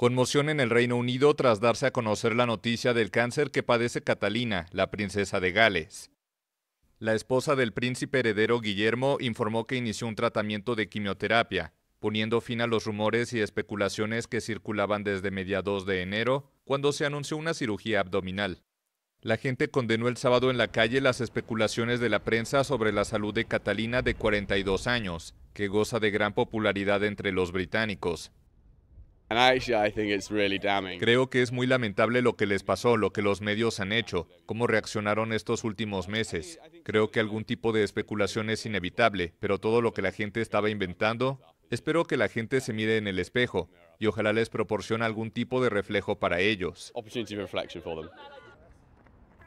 Conmoción en el Reino Unido tras darse a conocer la noticia del cáncer que padece Catalina, la princesa de Gales. La esposa del príncipe heredero Guillermo informó que inició un tratamiento de quimioterapia, poniendo fin a los rumores y especulaciones que circulaban desde mediados de enero, cuando se anunció una cirugía abdominal. La gente condenó el sábado en la calle las especulaciones de la prensa sobre la salud de Catalina de 42 años, que goza de gran popularidad entre los británicos, Creo que es muy lamentable lo que les pasó, lo que los medios han hecho, cómo reaccionaron estos últimos meses. Creo que algún tipo de especulación es inevitable, pero todo lo que la gente estaba inventando, espero que la gente se mire en el espejo y ojalá les proporcione algún tipo de reflejo para ellos.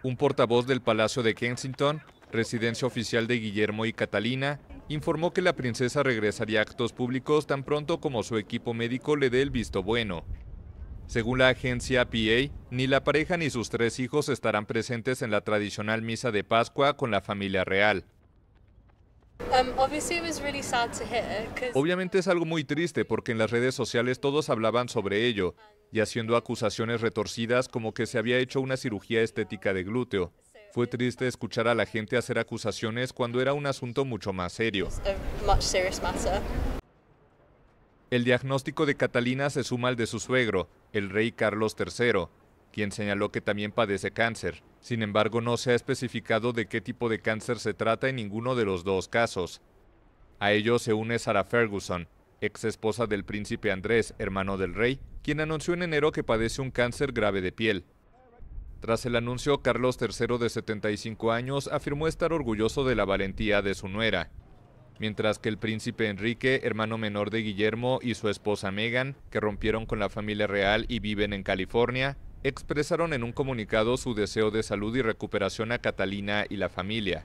Un portavoz del Palacio de Kensington, residencia oficial de Guillermo y Catalina, informó que la princesa regresaría a actos públicos tan pronto como su equipo médico le dé el visto bueno. Según la agencia PA, ni la pareja ni sus tres hijos estarán presentes en la tradicional misa de Pascua con la familia real. Um, Obviamente es algo muy triste porque en las redes sociales todos hablaban sobre ello y haciendo acusaciones retorcidas como que se había hecho una cirugía estética de glúteo. Fue triste escuchar a la gente hacer acusaciones cuando era un asunto mucho más serio. El diagnóstico de Catalina se suma al de su suegro, el rey Carlos III, quien señaló que también padece cáncer. Sin embargo, no se ha especificado de qué tipo de cáncer se trata en ninguno de los dos casos. A ello se une sara Ferguson, ex esposa del príncipe Andrés, hermano del rey, quien anunció en enero que padece un cáncer grave de piel. Tras el anuncio, Carlos III de 75 años afirmó estar orgulloso de la valentía de su nuera, mientras que el príncipe Enrique, hermano menor de Guillermo, y su esposa Meghan, que rompieron con la familia real y viven en California, expresaron en un comunicado su deseo de salud y recuperación a Catalina y la familia.